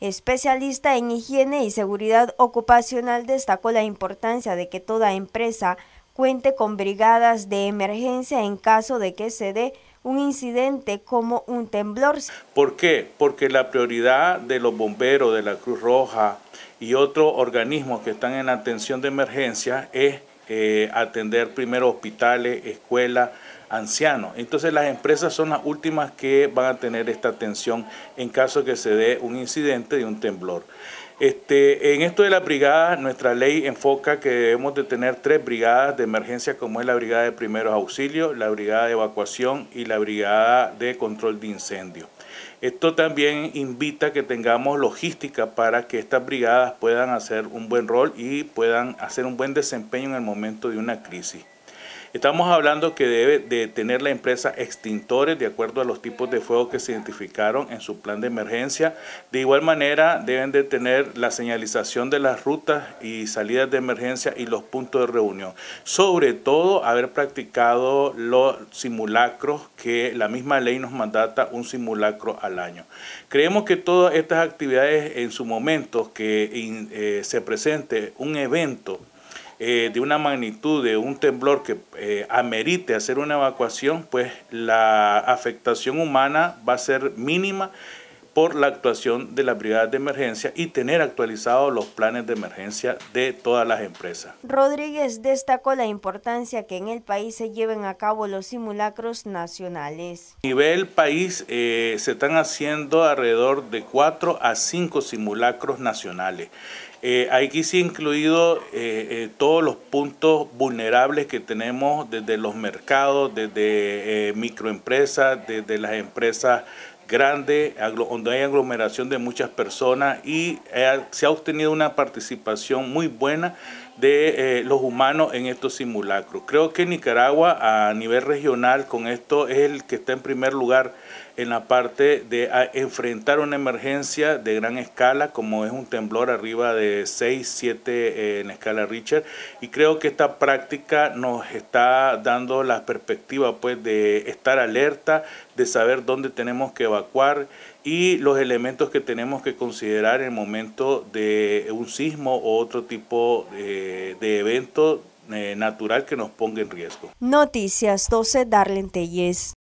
especialista en higiene y seguridad ocupacional, destacó la importancia de que toda empresa cuente con brigadas de emergencia en caso de que se dé un incidente como un temblor. ¿Por qué? Porque la prioridad de los bomberos, de la Cruz Roja y otros organismos que están en atención de emergencia es eh, atender primero hospitales, escuelas, ancianos. Entonces las empresas son las últimas que van a tener esta atención en caso que se dé un incidente de un temblor. Este, en esto de las brigadas, nuestra ley enfoca que debemos de tener tres brigadas de emergencia, como es la brigada de primeros auxilios, la brigada de evacuación y la brigada de control de incendios. Esto también invita que tengamos logística para que estas brigadas puedan hacer un buen rol y puedan hacer un buen desempeño en el momento de una crisis. Estamos hablando que debe de tener la empresa extintores de acuerdo a los tipos de fuego que se identificaron en su plan de emergencia. De igual manera, deben de tener la señalización de las rutas y salidas de emergencia y los puntos de reunión. Sobre todo, haber practicado los simulacros que la misma ley nos mandata un simulacro al año. Creemos que todas estas actividades en su momento que eh, se presente un evento eh, de una magnitud de un temblor que eh, amerite hacer una evacuación, pues la afectación humana va a ser mínima por la actuación de las brigadas de emergencia y tener actualizados los planes de emergencia de todas las empresas. Rodríguez destacó la importancia que en el país se lleven a cabo los simulacros nacionales. A nivel país eh, se están haciendo alrededor de 4 a 5 simulacros nacionales. Eh, aquí sí incluido eh, eh, todos los puntos vulnerables que tenemos desde los mercados, desde microempresas, desde las empresas grande, donde hay aglomeración de muchas personas y eh, se ha obtenido una participación muy buena de eh, los humanos en estos simulacros. Creo que Nicaragua a nivel regional con esto es el que está en primer lugar en la parte de enfrentar una emergencia de gran escala, como es un temblor arriba de 6, 7 eh, en escala Richard. Y creo que esta práctica nos está dando la perspectiva pues, de estar alerta, de saber dónde tenemos que evacuar y los elementos que tenemos que considerar en el momento de un sismo o otro tipo eh, de, evento eh, natural que nos ponga en riesgo. Noticias 12, Darlene